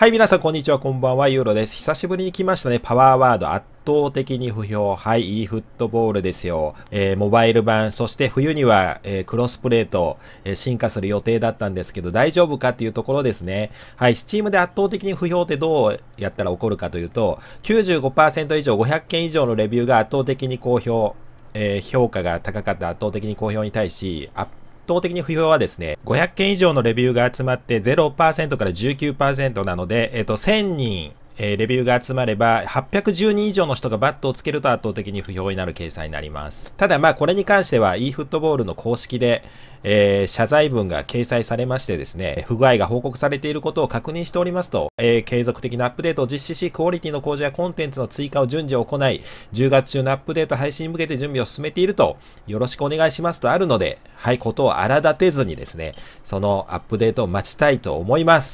はい、皆さん、こんにちは、こんばんは、ユーロです。久しぶりに来ましたね。パワーワード、圧倒的に不評。はい、いいフットボールですよ。えー、モバイル版、そして冬には、えー、クロスプレート、えー、進化する予定だったんですけど、大丈夫かっていうところですね。はい、スチームで圧倒的に不評ってどうやったら起こるかというと、95%以上、500件以上のレビューが圧倒的に好評。え評価が高かった圧倒的に好評に対し、アッ倒的に不評はですね、500件以上のレビューが集まって0%から19%なので、えっと、1000人えー、レビューが集まれば、810人以上の人がバットをつけると圧倒的に不評になる掲載になります。ただまあこれに関しては e フットボールの公式で、えー、謝罪文が掲載されましてですね、不具合が報告されていることを確認しておりますと、えー、継続的なアップデートを実施し、クオリティの向上やコンテンツの追加を順次行い、10月中のアップデート配信に向けて準備を進めていると、よろしくお願いしますとあるので、はい、ことを荒立てずにですね、そのアップデートを待ちたいと思います。